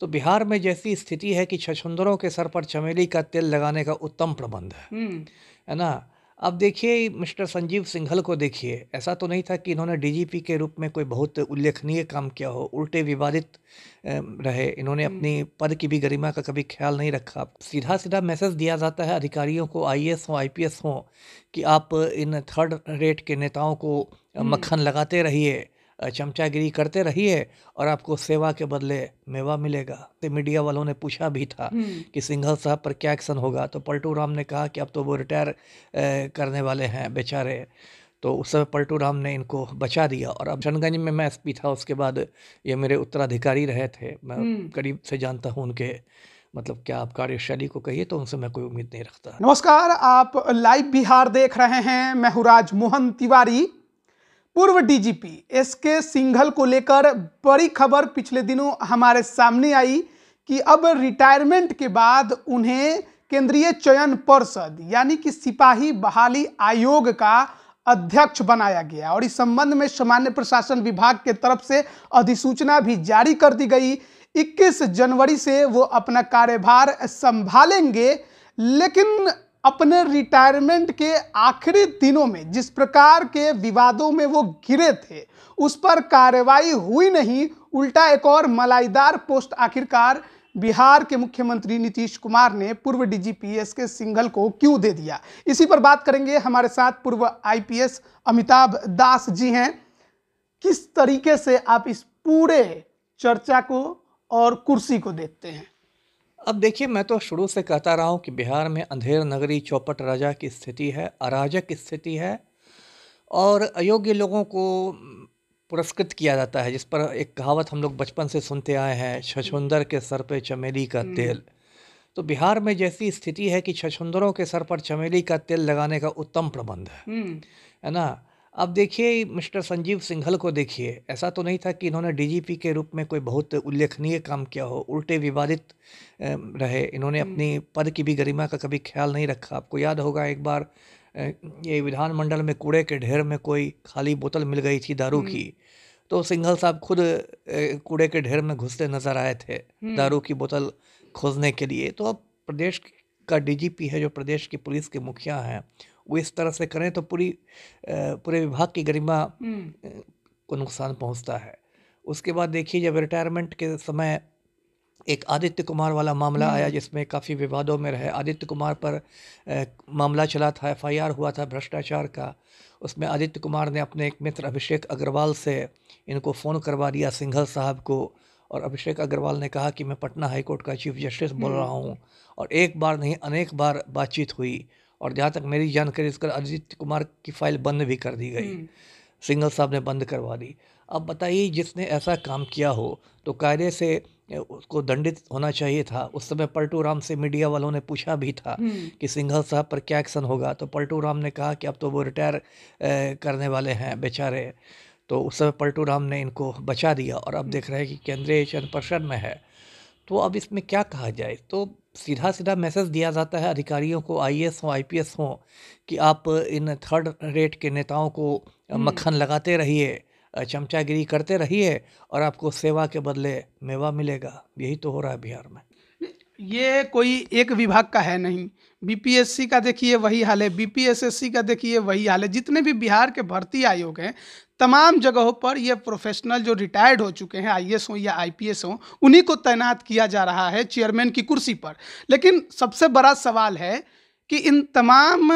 तो बिहार में जैसी स्थिति है कि छछुंदरों के सर पर चमेली का तेल लगाने का उत्तम प्रबंध है हम्म। है ना अब देखिए मिस्टर संजीव सिंघल को देखिए ऐसा तो नहीं था कि इन्होंने डीजीपी के रूप में कोई बहुत उल्लेखनीय काम किया हो उल्टे विवादित रहे इन्होंने हम्म। अपनी पद की भी गरिमा का कभी ख्याल नहीं रखा सीधा सीधा मैसेज दिया जाता है अधिकारियों को आई हो आईपीएस हो कि आप इन थर्ड रेट के नेताओं को हम्म। मक्खन लगाते रहिए चमचागिरी करते रहिए और आपको सेवा के बदले मेवा मिलेगा तो मीडिया वालों ने पूछा भी था हम्म। कि सिंघल साहब पर क्या एक्शन होगा तो पलटू राम ने कहा कि अब तो वो रिटायर करने वाले हैं बेचारे तो उस समय पलटू राम ने इनको बचा दिया और अब जनगंज में मैं एसपी था उसके बाद ये मेरे उत्तराधिकारी रहे थे मैं हम्म। करीब से जानता हूँ उनके मतलब क्या आप कार्यशैली को कहिए तो उनसे मैं कोई उम्मीद नहीं रखता नमस्कार आप लाइव बिहार देख रहे हैं मैं राज मोहन तिवारी पूर्व डीजीपी एस के सिंघल को लेकर बड़ी खबर पिछले दिनों हमारे सामने आई कि अब रिटायरमेंट के बाद उन्हें केंद्रीय चयन पर्षद यानी कि सिपाही बहाली आयोग का अध्यक्ष बनाया गया और इस संबंध में सामान्य प्रशासन विभाग के तरफ से अधिसूचना भी जारी कर दी गई 21 जनवरी से वो अपना कार्यभार संभालेंगे लेकिन अपने रिटायरमेंट के आखिरी दिनों में जिस प्रकार के विवादों में वो घिरे थे उस पर कार्रवाई हुई नहीं उल्टा एक और मलाईदार पोस्ट आखिरकार बिहार के मुख्यमंत्री नीतीश कुमार ने पूर्व डीजीपीएस के सिंघल को क्यों दे दिया इसी पर बात करेंगे हमारे साथ पूर्व आईपीएस अमिताभ दास जी हैं किस तरीके से आप इस पूरे चर्चा को और कुर्सी को देखते हैं अब देखिए मैं तो शुरू से कहता रहा हूँ कि बिहार में अंधेर नगरी चौपट राजा की स्थिति है अराजक स्थिति है और अयोग्य लोगों को पुरस्कृत किया जाता है जिस पर एक कहावत हम लोग बचपन से सुनते आए हैं छछुंदर के सर पे चमेली का तेल तो बिहार में जैसी स्थिति है कि छछुंदरों के सर पर चमेली का तेल लगाने का उत्तम प्रबंध है है ना अब देखिए मिस्टर संजीव सिंघल को देखिए ऐसा तो नहीं था कि इन्होंने डीजीपी के रूप में कोई बहुत उल्लेखनीय काम किया हो उल्टे विवादित रहे इन्होंने अपनी पद की भी गरिमा का कभी ख्याल नहीं रखा आपको याद होगा एक बार ये विधानमंडल में कूड़े के ढेर में कोई खाली बोतल मिल गई थी दारू की तो सिंघल साहब खुद कूड़े के ढेर में घुसते नजर आए थे दारू की बोतल खोजने के लिए तो अब प्रदेश का डीजीपी है जो प्रदेश की पुलिस के मुखिया हैं वो इस तरह से करें तो पूरी पूरे विभाग की गरिमा हम्म। को नुकसान पहुंचता है उसके बाद देखिए जब रिटायरमेंट के समय एक आदित्य कुमार वाला मामला आया हम्म। जिसमें काफ़ी विवादों में रहे आदित्य कुमार पर मामला चला था एफआईआर हुआ था भ्रष्टाचार का उसमें आदित्य कुमार ने अपने एक मित्र अभिषेक अग्रवाल से इनको फ़ोन करवा दिया सिंघल साहब को और अभिषेक अग्रवाल ने कहा कि मैं पटना हाईकोर्ट का चीफ जस्टिस बोल हम्म। रहा हूँ और एक बार नहीं अनेक बार बातचीत हुई और जहाँ तक मेरी जानकारी इसका अजीत कुमार की फाइल बंद भी कर दी गई हम्म। सिंगल साहब ने बंद करवा दी अब बताइए जिसने ऐसा काम किया हो तो कायदे से उसको दंडित होना चाहिए था उस समय पलटू राम से मीडिया वालों ने पूछा भी था हम्म। कि सिंघल साहब पर क्या एक्शन होगा तो पलटू राम ने कहा कि अब तो वो रिटायर करने वाले हैं बेचारे तो उस समय पलटू राम ने इनको बचा दिया और अब हम्म। देख रहे हैं कि केंद्रीय चयन परिषद में है तो अब इसमें क्या कहा जाए तो सीधा सीधा मैसेज दिया जाता है अधिकारियों को आईएएस हो आईपीएस हो कि आप इन थर्ड रेट के नेताओं को हम्म। मक्खन लगाते रहिए चमचागिरी करते रहिए और आपको सेवा के बदले मेवा मिलेगा यही तो हो रहा है बिहार में ये कोई एक विभाग का है नहीं बीपीएससी का देखिए वही हाल है बीपीएसएससी का देखिए वही हाल है जितने भी बिहार के भर्ती आयोग हैं तमाम जगहों पर ये प्रोफेशनल जो रिटायर्ड हो चुके हैं आई हो या आई हो उन्हीं को तैनात किया जा रहा है चेयरमैन की कुर्सी पर लेकिन सबसे बड़ा सवाल है कि इन तमाम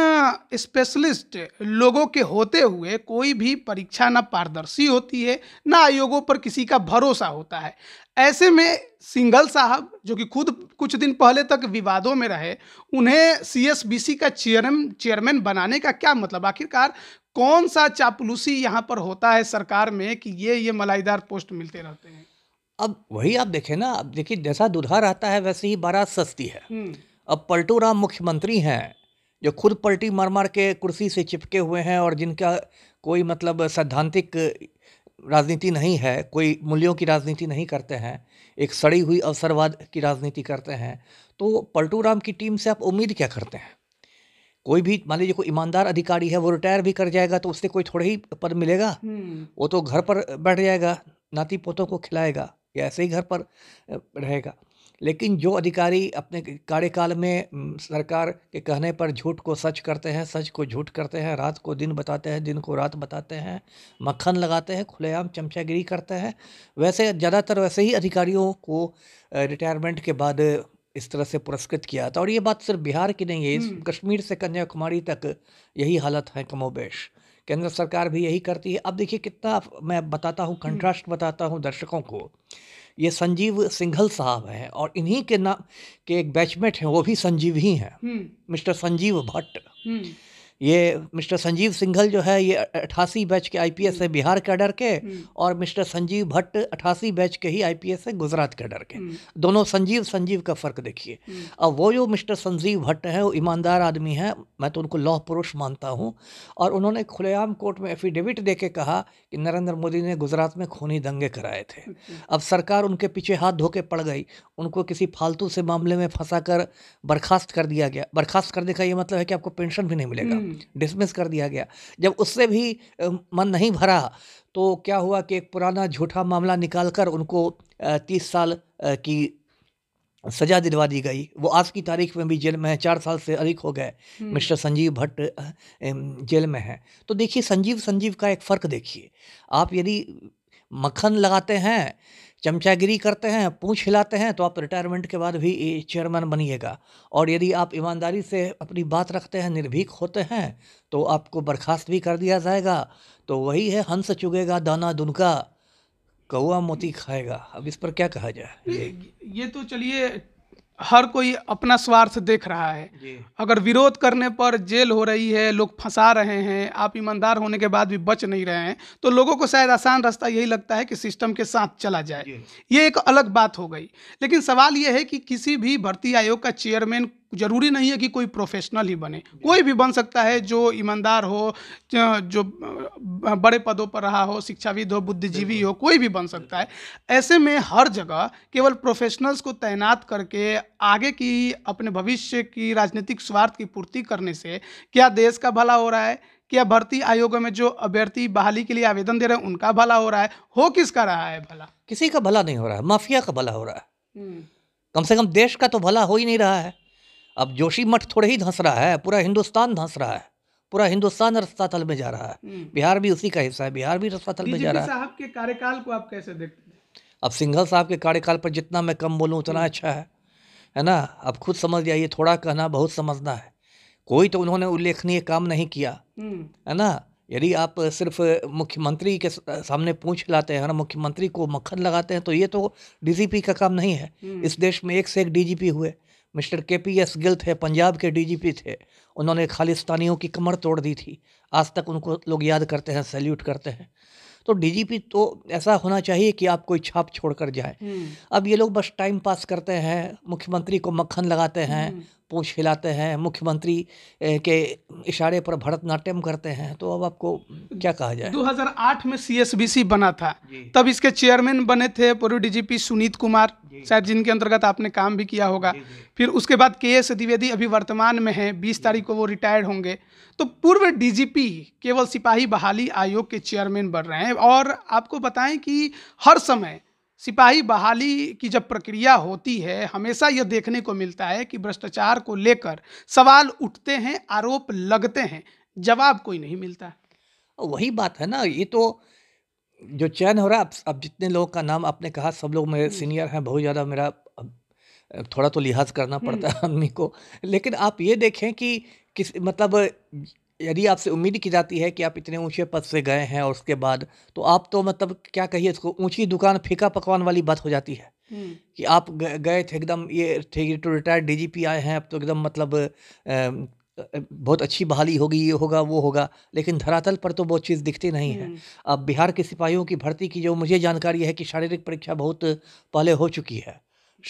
स्पेशलिस्ट लोगों के होते हुए कोई भी परीक्षा ना पारदर्शी होती है ना आयोगों पर किसी का भरोसा होता है ऐसे में सिंघल साहब जो कि खुद कुछ दिन पहले तक विवादों में रहे उन्हें सीएसबीसी का चेयरम चेयरमैन बनाने का क्या मतलब आखिरकार कौन सा चापलूसी यहाँ पर होता है सरकार में कि ये ये मलाईदार पोस्ट मिलते रहते हैं अब वही आप देखें ना अब देखिए जैसा दुधा रहता है वैसे ही बारात सस्ती है हम्म। अब पलटू राम मुख्यमंत्री हैं जो खुद पलटी मार मार के कुर्सी से चिपके हुए हैं और जिनका कोई मतलब सैद्धांतिक राजनीति नहीं है कोई मूल्यों की राजनीति नहीं करते हैं एक सड़ी हुई अवसरवाद की राजनीति करते हैं तो पलटू राम की टीम से आप उम्मीद क्या करते हैं कोई भी मान लीजिए कोई ईमानदार अधिकारी है वो रिटायर भी कर जाएगा तो उससे कोई थोड़े ही पद मिलेगा हम्म। वो तो घर पर बैठ जाएगा नाती पोतों को खिलाएगा या ऐसे ही घर पर रहेगा लेकिन जो अधिकारी अपने कार्यकाल में सरकार के कहने पर झूठ को सच करते हैं सच को झूठ करते हैं रात को दिन बताते हैं दिन को रात बताते हैं मक्खन लगाते हैं खुलेआम चमचागिरी करते हैं वैसे ज़्यादातर वैसे ही अधिकारियों को रिटायरमेंट के बाद इस तरह से पुरस्कृत किया था और ये बात सिर्फ बिहार की नहीं है इस हम्म। कश्मीर से कन्याकुमारी तक यही हालत है कमोबेश केंद्र सरकार भी यही करती है अब देखिए कितना मैं बताता हूँ हम्म। कंट्रास्ट बताता हूँ दर्शकों को ये संजीव सिंघल साहब हैं और इन्हीं के नाम के एक बैचमेट हैं वो भी संजीव ही हैं हम्म। मिस्टर संजीव भट्ट ये मिस्टर संजीव सिंघल जो है ये अठासी बैच के आईपीएस है हम्म। बिहार कैडर के हम्म। और मिस्टर संजीव भट्ट अठासी बैच के ही आईपीएस है गुजरात कैडर के हम्म। दोनों संजीव संजीव का फ़र्क देखिए अब वो जो मिस्टर संजीव भट्ट हैं वो ईमानदार आदमी हैं मैं तो उनको लौह पुरुष मानता हूँ और उन्होंने खुलेआम कोर्ट में एफिडेविट दे के कहा कि नरेंद्र मोदी ने गुजरात में खूनी दंगे कराए थे अच्छा। अब सरकार उनके पीछे हाथ धो के पड़ गई उनको किसी फालतू से मामले में फंसा कर बर्खास्त कर दिया गया बर्खास्त करने का ये मतलब है कि आपको पेंशन भी नहीं मिलेगा डिसमिस कर दिया गया जब उससे भी मन नहीं भरा तो क्या हुआ कि एक पुराना झूठा मामला निकाल कर उनको तीस साल की सजा दिलवा दी गई वो आज की तारीख में भी जेल में है चार साल से अधिक हो गए हम्म। मिस्टर संजीव भट्ट जेल में है तो देखिए संजीव संजीव का एक फ़र्क देखिए आप यदि मक्खन लगाते हैं चमचागिरी करते हैं पूछ हिलाते हैं तो आप रिटायरमेंट के बाद भी चेयरमैन बनिएगा और यदि आप ईमानदारी से अपनी बात रखते हैं निर्भीक होते हैं तो आपको बर्खास्त भी कर दिया जाएगा तो वही है हंस चुगेगा दाना दुनका कौआ मोती खाएगा अब इस पर क्या कहा जाए ये ये तो चलिए हर कोई अपना स्वार्थ देख रहा है अगर विरोध करने पर जेल हो रही है लोग फंसा रहे हैं आप ईमानदार होने के बाद भी बच नहीं रहे हैं तो लोगों को शायद आसान रास्ता यही लगता है कि सिस्टम के साथ चला जाए ये एक अलग बात हो गई लेकिन सवाल यह है कि किसी भी भर्ती आयोग का चेयरमैन ज़रूरी नहीं है कि कोई प्रोफेशनल ही बने कोई भी बन सकता है जो ईमानदार हो जो बड़े पदों पर रहा हो शिक्षाविद हो बुद्धिजीवी हो कोई भी बन सकता है ऐसे में हर जगह केवल प्रोफेशनल्स को तैनात करके आगे की अपने भविष्य की राजनीतिक स्वार्थ की पूर्ति करने से क्या देश का भला हो रहा है क्या भर्ती आयोग में जो अभ्यर्थी बहाली के लिए आवेदन दे रहे हैं उनका भला हो रहा है हो किसका रहा है भला किसी का भला नहीं हो रहा है माफिया का भला हो रहा है हम्म। कम से कम देश का तो भला हो ही नहीं रहा है अब जोशी मठ थोड़े ही धंस रहा है पूरा हिंदुस्तान धंस रहा है पूरा हिंदुस्तान रस्ता तल में जा रहा है हम्म। बिहार भी उसी का हिस्सा है बिहार भी रस्ता तल में जा रहा है साहब के कार्यकाल को आप कैसे देखते हैं अब सिंघल साहब के कार्यकाल पर जितना मैं कम बोलूँ उतना हम्म। अच्छा है है ना अब खुद समझ जाइए थोड़ा कहना बहुत समझना है कोई तो उन्होंने उल्लेखनीय काम नहीं किया हम्म। है ना यदि आप सिर्फ मुख्यमंत्री के सामने पूछ लाते हैं ना मुख्यमंत्री को मक्खन लगाते हैं तो ये तो डीजीपी का काम नहीं है इस देश में एक से एक डीजीपी हुए मिस्टर के पी एस गिल थे पंजाब के डीजीपी थे उन्होंने खालिस्तानियों की कमर तोड़ दी थी आज तक उनको लोग याद करते हैं सैल्यूट करते हैं तो डीजीपी तो ऐसा होना चाहिए कि आप कोई छाप छोड़कर जाए हम्म। अब ये लोग बस टाइम पास करते हैं मुख्यमंत्री को मक्खन लगाते हैं हम्म। पूछ हिलाते हैं मुख्यमंत्री के इशारे पर भरतनाट्यम करते हैं तो अब आपको क्या कहा जाए 2008 में सीएसबीसी बना था तब इसके चेयरमैन बने थे पूर्व डीजीपी सुनीत कुमार शायद जिनके अंतर्गत आपने काम भी किया होगा फिर उसके बाद के एस द्विवेदी अभी वर्तमान में हैं बीस तारीख को वो रिटायर्ड होंगे तो पूर्व डीजीपी केवल सिपाही बहाली आयोग के चेयरमैन बन रहे हैं और आपको बताएं कि हर समय सिपाही बहाली की जब प्रक्रिया होती है हमेशा यह देखने को मिलता है कि भ्रष्टाचार को लेकर सवाल उठते हैं आरोप लगते हैं जवाब कोई नहीं मिलता वही बात है ना ये तो जो चयन हो रहा है अब, अब जितने लोगों का नाम आपने कहा सब लोग मेरे हम्म। सीनियर हैं बहुत ज़्यादा मेरा थोड़ा तो लिहाज करना हम्म। पड़ता है आदमी को लेकिन आप ये देखें कि किस मतलब यदि आपसे उम्मीद की जाती है कि आप इतने ऊंचे पद से गए हैं और उसके बाद तो आप तो मतलब क्या कहिए इसको ऊंची दुकान फीका पकवान वाली बात हो जाती है हम्म। कि आप गए थे एकदम ये थे टू रिटायर्ड डीजीपी आए हैं अब तो एकदम मतलब बहुत अच्छी बहाली होगी ये होगा वो होगा लेकिन धरातल पर तो वो चीज़ दिखती नहीं है हम्म। अब बिहार के सिपाहियों की भर्ती की जो मुझे जानकारी है कि शारीरिक परीक्षा बहुत पहले हो चुकी है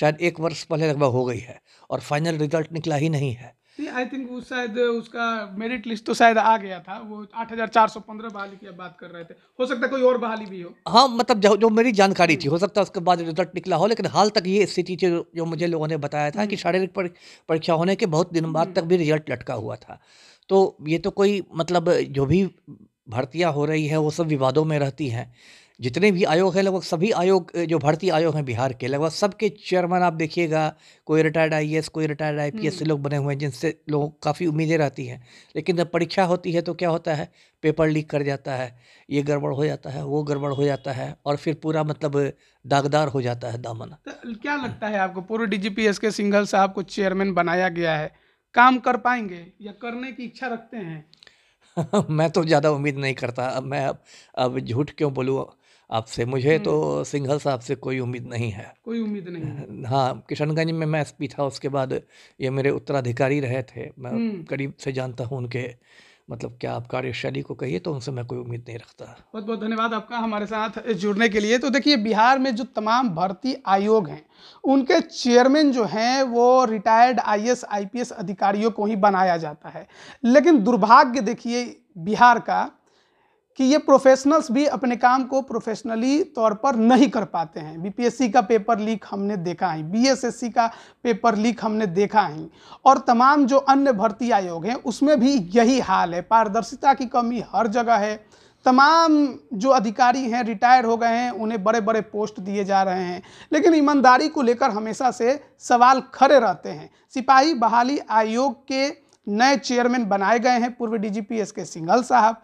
शायद एक वर्ष पहले लगभग हो गई है और फाइनल रिजल्ट निकला ही नहीं है नहीं आई थिंक वो शायद उसका मेरिट लिस्ट तो शायद आ गया था वो 8415 बहाली की बात कर रहे थे हो सकता है कोई और बहाली भी हो हाँ मतलब जो जो मेरी जानकारी थी हो सकता है उसके बाद रिजल्ट निकला हो लेकिन हाल तक ये स्थिति थी जो मुझे लोगों ने बताया था कि हम्म। शारीरिक परीक्षा होने के बहुत दिन बाद तक हम्म। भी रिजल्ट लटका हुआ था तो ये तो कोई मतलब जो भी भर्तियाँ हो रही हैं वो सब विवादों में रहती हैं जितने भी आयोग हैं लगभग सभी आयोग जो भर्ती आयोग हैं बिहार के लगभग सबके चेयरमैन आप देखिएगा कोई रिटायर्ड आई कोई रिटायर्ड आई से हम्म। लोग बने हुए हैं जिनसे लोगों को काफ़ी उम्मीदें रहती हैं लेकिन जब परीक्षा होती है तो क्या होता है पेपर लीक कर जाता है ये गड़बड़ हो जाता है वो गड़बड़ हो जाता है और फिर पूरा मतलब दागदार हो जाता है दामन तो क्या लगता है आपको पूर्व डीजीपीएस के सिंघल साहब को चेयरमैन बनाया गया है काम कर पाएंगे या करने की इच्छा रखते हैं मैं तो ज़्यादा उम्मीद नहीं करता अब मैं अब अब झूठ क्यों बोलूँ आपसे मुझे तो हम्म। सिंघल साहब से कोई उम्मीद नहीं है कोई उम्मीद नहीं हाँ किशनगंज में मैं एसपी था उसके बाद ये मेरे उत्तराधिकारी रहे थे मैं हम्म। करीब से जानता हूँ उनके मतलब क्या आप कार्यशैली को कहिए तो उनसे मैं कोई उम्मीद नहीं रखता बहुत बहुत धन्यवाद आपका हमारे साथ जुड़ने के लिए तो देखिए बिहार में जो तमाम भर्ती आयोग हैं उनके चेयरमैन जो हैं वो रिटायर्ड आईएएस आईपीएस अधिकारियों को ही बनाया जाता है लेकिन दुर्भाग्य देखिए बिहार का कि ये प्रोफेशनल्स भी अपने काम को प्रोफेशनली तौर पर नहीं कर पाते हैं बीपीएससी का पेपर लीक हमने देखा है बीएसएससी का पेपर लीक हमने देखा है और तमाम जो अन्य भर्ती आयोग हैं उसमें भी यही हाल है पारदर्शिता की कमी हर जगह है तमाम जो अधिकारी हैं रिटायर हो गए हैं उन्हें बड़े बड़े पोस्ट दिए जा रहे हैं लेकिन ईमानदारी को लेकर हमेशा से सवाल खड़े रहते हैं सिपाही बहाली आयोग के नए चेयरमैन बनाए गए हैं पूर्व डीजीपी एस के सिंघल साहब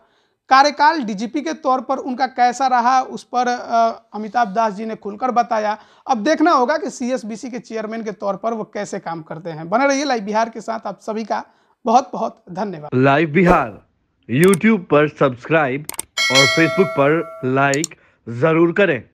कार्यकाल डीजीपी के तौर पर उनका कैसा रहा उस पर अमिताभ दास जी ने खुलकर बताया अब देखना होगा कि सीएसबीसी के चेयरमैन के तौर पर वो कैसे काम करते हैं बने रहिए लाइव बिहार के साथ आप सभी का बहुत बहुत धन्यवाद लाइव बिहार यूट्यूब पर सब्सक्राइब और फेसबुक पर लाइक जरूर करें